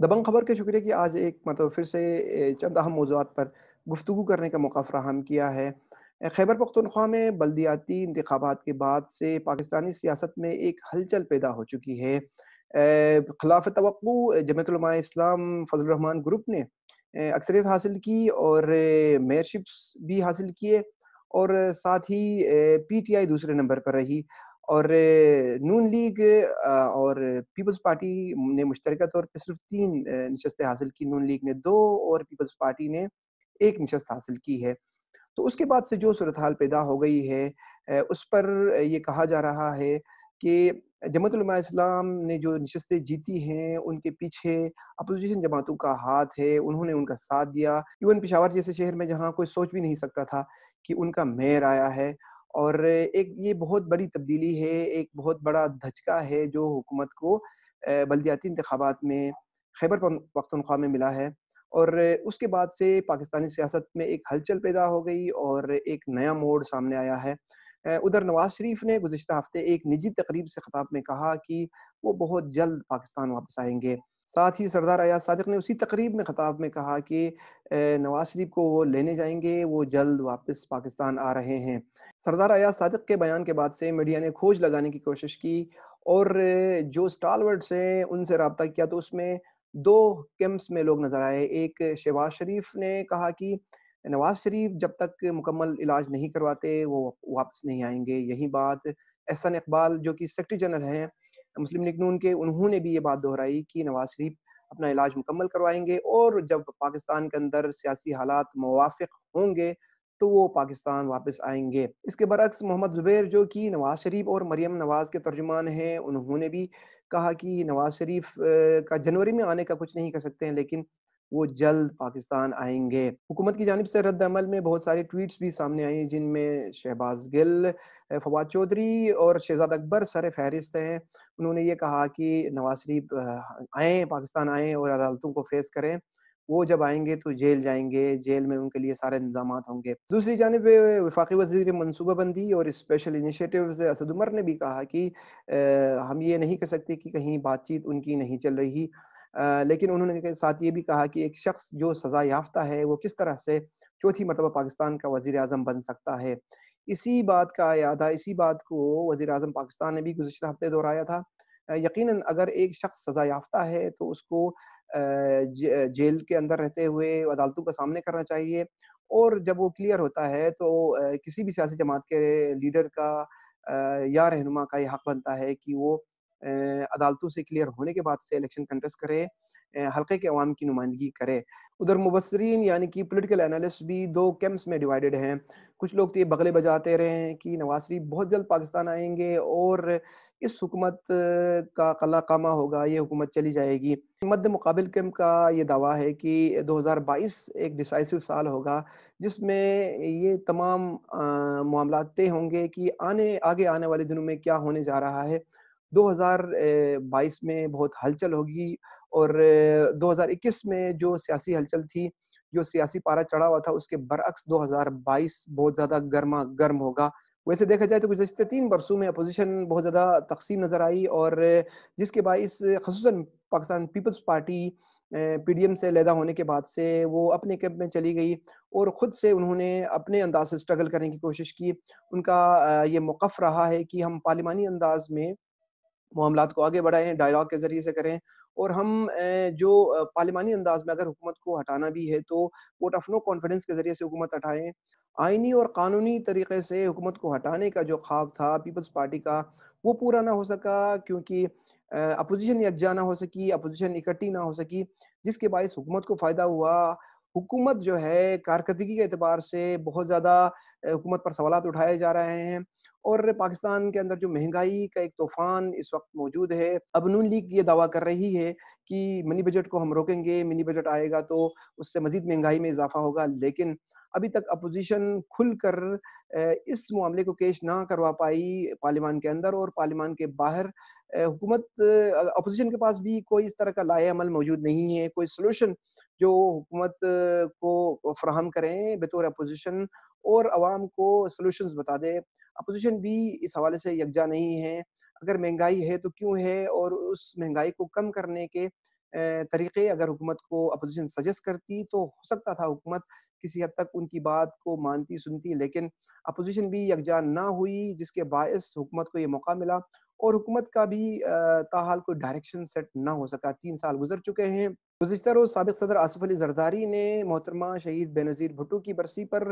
दबंग खबर के शुक्रिया कि आज एक मतलब फिर से चंद अहम मौजूद पर गुफ्तु करने का मौका फ्राहम किया है खैबर पख्तनख्वा में बल्दियाती इंतबात के बाद से पाकिस्तानी सियासत में एक हलचल पैदा हो चुकी है खिलाफ तो जमत इस्लाम फजलरहमान ग्रुप ने अक्सरियत हासिल की और मेयरशिप्स भी हासिल किए और साथ ही पीटीआई दूसरे नंबर पर रही और नून लीग और पीपल्स पार्टी ने मुश्तर तौर पर सिर्फ तीन नशस्तें हासिल की नून लीग ने दो और पीपल्स पार्टी ने एक नशस्त हासिल की है तो उसके बाद से जो सूरत हाल पैदा हो गई है उस पर ये कहा जा रहा है कि जमतलमा इस्लाम ने जो नशस्तें जीती हैं उनके पीछे अपोजिशन जमातों का हाथ है उन्होंने उनका साथ दिया इवन पिशावर जैसे शहर में जहाँ कोई सोच भी नहीं सकता था कि उनका मेयर आया है और एक ये बहुत बड़ी तब्दीली है एक बहुत बड़ा धचका है जो हुकूमत को बलदियाती इंतबात में खैबर पख्तनख्वा में मिला है और उसके बाद से पाकिस्तानी सियासत में एक हलचल पैदा हो गई और एक नया मोड़ सामने आया है उधर नवाज शरीफ ने गुजशत हफ्ते एक निजी तकरीब से खिताब में कहा कि वो बहुत जल्द पाकिस्तान वापस आएंगे साथ ही सरदार अयाज सदक ने उसी तकरीब में ख़ताब में कहा कि नवाज शरीफ को वो लेने जाएंगे वो जल्द वापस पाकिस्तान आ रहे हैं सरदार अयाज सदक के बयान के बाद से मीडिया ने खोज लगाने की कोशिश की और जो स्टालवर्ड्स हैं उनसे रबता किया तो उसमें दो कैंप्स में लोग नज़र आए एक शहबाज शरीफ ने कहा कि नवाज शरीफ जब तक मुकम्मल इलाज नहीं करवाते वो वापस नहीं आएंगे यही बात एहसन इकबाल जो कि सेक्रटरी जनरल हैं मुस्लिम लीग नून के उन्होंने भी ये बात दोहराई कि नवाज शरीफ अपना इलाज मुकम्मल करवाएंगे और जब पाकिस्तान के अंदर सियासी हालात मुवाफ़ होंगे तो वो पाकिस्तान वापस आएंगे इसके बरक्स मोहम्मद जुबैर जो कि नवाज शरीफ और मरियम नवाज के तर्जुमान हैं उन्होंने भी कहा कि नवाज शरीफ का जनवरी में आने का कुछ नहीं कर सकते हैं लेकिन वो जल्द पाकिस्तान आएंगे हुकूमत की जानब से रद्द अमल में बहुत सारे ट्वीट्स भी सामने आए जिनमें शहबाज गिल फवाद चौधरी और शहजाद अकबर सर फहरिस्त हैं उन्होंने ये कहा कि नवाज शरीफ आए पाकिस्तान आए और अदालतों को फेस करें वो जब आएंगे तो जेल जाएंगे जेल में उनके लिए सारे इंतजाम होंगे दूसरी जानब वफाक वजीर मनसूबाबंदी और स्पेशल इनिशियटिव असद उमर ने भी कहा कि आ, हम ये नहीं कह सकते कि कहीं बातचीत उनकी नहीं चल रही लेकिन उन्होंने के साथ ये भी कहा कि एक शख्स जो सज़ा याफ्ता है वो किस तरह से चौथी मरतबा पाकिस्तान का वज़ी अजम बन सकता है इसी बात का आया इसी बात को वज़ी अजम पाकिस्तान ने भी गुजशत हफ्ते दोहराया था यकीनन अगर एक शख्स सज़ा याफ्ता है तो उसको जेल के अंदर रहते हुए अदालतों का सामने करना चाहिए और जब वो क्लियर होता है तो किसी भी सियासी जमात के लीडर का या रहनुमा का ये हक बनता है कि वो अदालतों से क्लियर होने के बाद से इलेक्शन कंटेस्ट करे हल्के के अवाम की नुमाइंदगी करे उधर मुबसरीन यानी कि पोलिटिकल एनालिस्ट भी दो कैंप्स में डिवाइडेड हैं कुछ लोग तो ये बगले बजाते रहे हैं कि नवाज शरीफ बहुत जल्द पाकिस्तान आएंगे और इस हुकूमत का कला कामा होगा ये हुकूमत चली जाएगी मद्द मुकाबल कैम्प का ये दावा है कि 2022 एक डिसाइसिव साल होगा जिसमें ये तमाम मामला तय होंगे कि आने आगे आने वाले दिनों में क्या होने जा रहा है 2022 में बहुत हलचल होगी और 2021 में जो सियासी हलचल थी जो सियासी पारा चढ़ा हुआ था उसके बरअक्स 2022 बहुत ज़्यादा गर्मा गर्म होगा वैसे देखा जाए तो गुजशत तीन बरसों में अपोजिशन बहुत ज़्यादा तकसीम नज़र आई और जिसके बायस खसूस पाकिस्तान पीपल्स पार्टी पीडीएम से लैदा होने के बाद से वो अपने कैंप में चली गई और ख़ुद से उन्होंने अपने अंदाज से स्ट्रगल करने की कोशिश की उनका ये मौक़ रहा है कि हम पार्लिमानी अंदाज में मामला को आगे बढ़ाएं डायलॉग के ज़रिए से करें और हम जो पार्लिमानी अंदाज में अगर हुकूमत को हटाना भी है तो वोट ऑफ नो कॉन्फिडेंस के ज़रिए से हुकूमत हटाएं आइनी और कानूनी तरीके से हुकूमत को हटाने का जो ख्वाब था पीपल्स पार्टी का वो पूरा ना हो सका क्योंकि अपोजिशन यकजा ना हो सकी अपोजिशन इकट्ठी ना हो सकी जिसके बायस हुकूमत को फ़ायदा हुआ हुकूमत जो है कारकर्दगी के अतबार से बहुत ज़्यादा हुकूमत पर सवाल उठाए जा रहे हैं और पाकिस्तान के अंदर जो महंगाई का एक तूफान इस वक्त मौजूद है अब नून लीग ये दावा कर रही है कि मिनी बजट को हम रोकेंगे मिनी बजट आएगा तो उससे मजीद महंगाई में इजाफा होगा लेकिन अभी तक अपोजिशन खुलकर इस मामले को पेश ना करवा पाई पार्लियामान के अंदर और पार्लियामान के बाहर हुकूमत अपोजिशन के पास भी कोई इस तरह का लाए अमल मौजूद नहीं है कोई सलूशन जो हुकूमत को फ्राहम करें बतौर अपोजिशन और आवाम को सलूशंस बता दें अपोजिशन भी इस हवाले से यकजा नहीं है अगर महंगाई है तो क्यों है और उस महंगाई को कम करने के तरीके अगर हुकूमत को अपोजिशन सजेस्ट करती तो हो सकता था हुकूमत किसी हद तक उनकी बात को मानती सुनती लेकिन अपोजिशन भी यकजा ना हुई जिसके बायस हुकूमत को ये मौका मिला और हुकूमत का भी ताहाल कोई डायरेक्शन सेट ना हो सका तीन साल गुजर चुके हैं गुजशत रोज़ सबक सदर आसफ़ अली जरदारी ने मोहतरमा शहीद बेनज़ीर भुट्टो की बरसी पर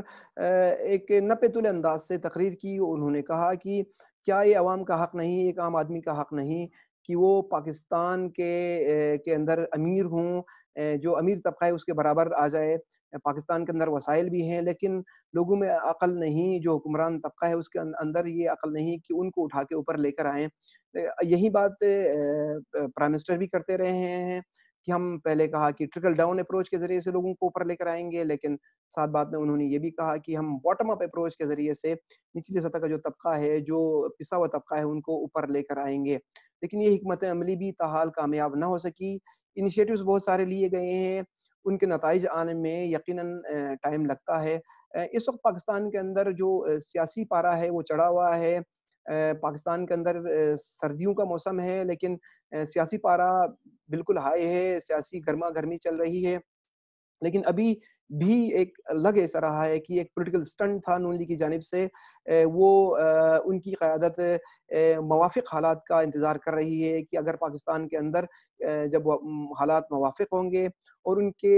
एक नपेतुल अंदाज से तकरीर की उन्होंने कहा कि क्या ये आवाम का हक़ नहीं एक आम आदमी का हक़ नहीं कि वो पाकिस्तान के के अंदर अमीर हों जो अमीर तबका है उसके बराबर आ जाए पाकिस्तान के अंदर वसाइल भी हैं लेकिन लोगों में अकल नहीं जो हुक्मरान तबका है उसके अं-, अंदर ये अकल नहीं कि उनको उठा के ऊपर लेकर आए यही बात प्राइम मिनिस्टर भी करते रहे हैं कि हम पहले कहा कि ट्रिकल डाउन अप्रोच के जरिए से लोगों को ऊपर लेकर आएंगे लेकिन साथ बाद में उन्होंने ये भी कहा कि हम बॉटम अप अप्रोच के जरिए से निचली सतह का जो तबका है जो पिसा हुआ तबका है उनको ऊपर लेकर आएंगे लेकिन ये हमत अमली भी तहाल कामयाब ना हो सकी इनिशिएटिव्स बहुत सारे लिए गए हैं उनके नतज आने में यकीन टाइम लगता है इस वक्त पाकिस्तान के अंदर जो सियासी पारा है वो चढ़ा हुआ है पाकिस्तान के अंदर सर्दियों का मौसम है लेकिन सियासी पारा बिल्कुल हाई है सियासी गर्मा गर्मी चल रही है लेकिन अभी भी एक लग ऐसा रहा है कि एक पोलिटिकल स्टंट था नून लीग की जानब से वो उनकी क़्यादत मवाफिक हालात का इंतज़ार कर रही है कि अगर पाकिस्तान के अंदर जब हालात मवाफिक होंगे और उनके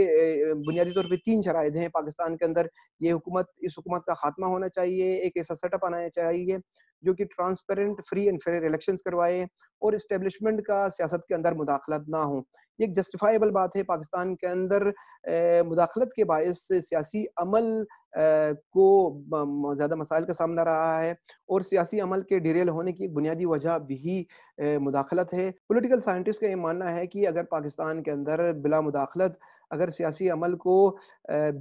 बुनियादी तौर पर तीन शराइ हैं पाकिस्तान के अंदर ये हुकूमत इस हुकूमत का खात्मा होना चाहिए एक ऐसा सेटअप आना चाहिए जो कि transparent free and fair election करवाए और इस्टेब्लिशमेंट का सियासत के अंदर मुदाखलत ना हो ये एक जस्टिफाइबल बात है पाकिस्तान के अंदर मुदाखलत के बायस सियासी अमल को ज़्यादा मसाइल का सामना रहा है और सियासी अमल के डिरेल होने की बुनियादी वजह भी मुदाखलत है पोलिटिकल साइंटिस्ट का ये मानना है कि अगर पाकिस्तान के अंदर बिला मुदाखलत अगर सियासी अमल को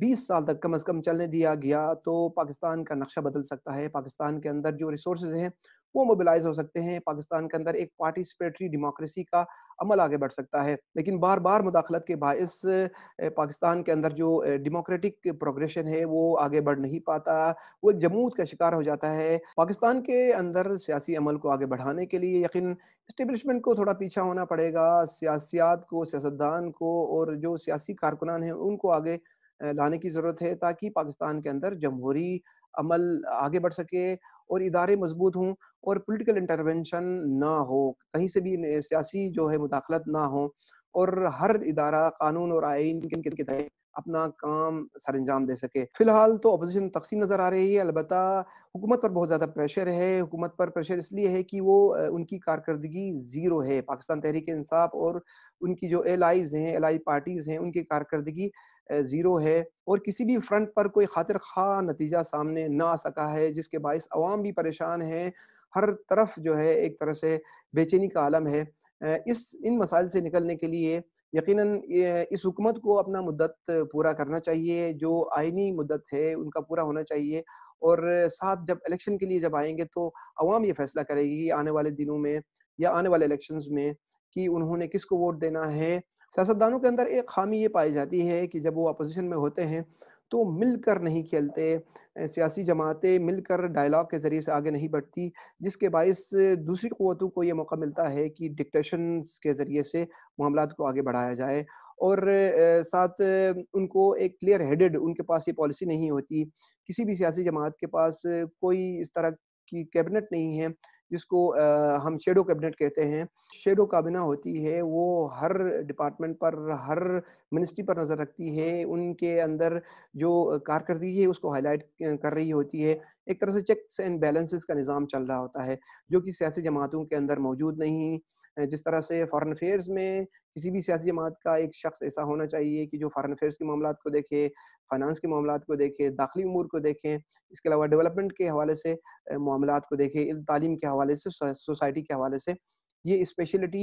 20 साल तक कम अज़ कम चलने दिया गया तो पाकिस्तान का नक्शा बदल सकता है पाकिस्तान के अंदर जो रिसोर्स हैं वो मोबिलाइज हो सकते हैं पाकिस्तान के अंदर एक पार्टिसिपेटरी डेमोक्रेसी का अमल आगे बढ़ सकता है लेकिन बार बार मुदाखलत के बायस पाकिस्तान के अंदर जो डेमोक्रेटिक प्रोग्रेशन है वो आगे बढ़ नहीं पाता वो एक जमूत का शिकार हो जाता है पाकिस्तान के अंदर सियासी अमल को आगे बढ़ाने के लिए यकीन इस्टेबलिशमेंट को थोड़ा पीछा होना पड़ेगा सियासियात को सियासतदान को और जो सियासी कारकुनान हैं उनको आगे लाने की ज़रूरत है ताकि पाकिस्तान के अंदर जमहूरी अमल आगे बढ़ सके और इदारे मजबूत हों और पोलिटिकल इंटरवेंशन ना हो कहीं से भी सियासी जो है मुदाखलत ना हो और हर इदारा कानून और आइन के तहत अपना काम सर अंजाम दे सके फिलहाल तो अपोजिशन तकसीम नज़र आ रही है अलबत् हुकूमत पर बहुत ज़्यादा प्रेशर है हुकूमत पर प्रेशर इसलिए है कि वो उनकी कारकर्दगी ज़ीरो है पाकिस्तान तहरीक इंसाफ और उनकी जो एल आईज हैं एल आई पार्टीज़ हैं उनकी कारकर्दगी ज़ीरो है और किसी भी फ्रंट पर कोई खातिर खा नतीजा सामने ना आ सका है जिसके बायस आवाम भी परेशान है हर तरफ जो है एक तरह से बेचैनी का आलम है इस इन मसाइल से निकलने के लिए यकीनन इस हुकूमत को अपना मुद्दत पूरा करना चाहिए जो आइनी मुद्दत है उनका पूरा होना चाहिए और साथ जब इलेक्शन के लिए जब आएंगे तो आवाम ये फैसला करेगी आने वाले दिनों में या आने वाले इलेक्शंस में कि उन्होंने किसको वोट देना है सियासतदानों के अंदर एक खामी ये पाई जाती है कि जब वो अपोजिशन में होते हैं तो मिलकर नहीं खेलते सियासी जमातें मिलकर डायलॉग के ज़रिए से आगे नहीं बढ़ती जिसके बायस दूसरी क़वतों को ये मौका मिलता है कि डिक्टेशन के ज़रिए से मामला को आगे बढ़ाया जाए और साथ उनको एक क्लियर हेडेड उनके पास ये पॉलिसी नहीं होती किसी भी सियासी जमात के पास कोई इस तरह की कैबिनेट नहीं है जिसको हम शेडो कैबिनेट कहते हैं शेडो काबिना होती है वो हर डिपार्टमेंट पर हर मिनिस्ट्री पर नज़र रखती है उनके अंदर जो कारकर्दगी है उसको हाईलाइट कर रही होती है एक तरह से चेक्स एंड बैलेंसेस का निज़ाम चल रहा होता है जो कि सियासी जमातों के अंदर मौजूद नहीं जिस तरह से फॉरेन अफेयर्स में किसी भी सियासी जमात का एक शख्स ऐसा होना चाहिए कि जो फॉरेन अफेयर्स के मामला को देखे फाइनेंस के मामला को देखे दाखिली उमूर को देखें इसके अलावा डेवलपमेंट के हवाले से मामला को देखें तालीम के हवाले से सोसाइटी के हवाले से ये स्पेशलिटी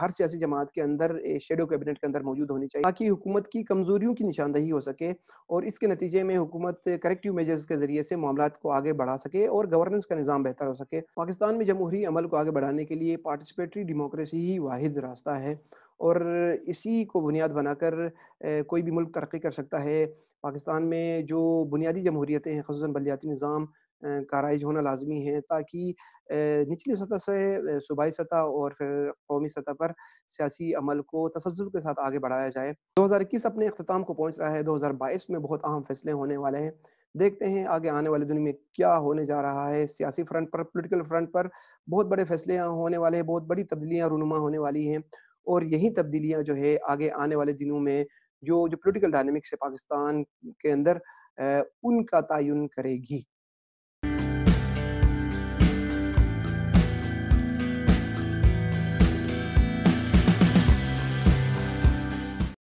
हर सियासी जमात के अंदर शेडो कैबिनेट के अंदर मौजूद होनी चाहिए ताकि हुकूमत की कमजोरियों की निशानदही हो सके और इसके नतीजे में हुकूमत करेक्टिव मेजर्स के जरिए से मामला को आगे बढ़ा सके और गवर्नेंस का निज़ाम बेहतर हो सके पाकिस्तान में जमहूरी अमल को आगे बढ़ाने के लिए पार्टिसिपेटरी डेमोक्रेसी ही वाद रास्ता है और इसी को बुनियाद बनाकर कोई भी मुल्क तरक्की कर सकता है पाकिस्तान में जो बुनियादी जमहूरियतें हैं खसूस बलियाती निज़ाम कारज होना लाजमी है ताकि निचली सतह से सूबाई सतह और फिर कौमी सतह पर सियासी अमल को तसलसल के साथ आगे बढ़ाया जाए दो हज़ार इक्कीस अपने अख्ताम को पहुँच रहा है दो हज़ार बाईस में बहुत अहम फैसले होने वाले हैं देखते हैं आगे आने वाले दिन में क्या होने जा रहा है सियासी फ्रंट पर पोलिटिकल फ्रंट पर बहुत बड़े फैसले होने वाले हैं बहुत बड़ी तब्दीलियाँ रूनुमा होने वाली हैं और यही तब्दीलियाँ जो है आगे आने वाले दिनों में जो जो पोलिटिकल डायनमिक्स है पाकिस्तान के अंदर उनका तयन करेगी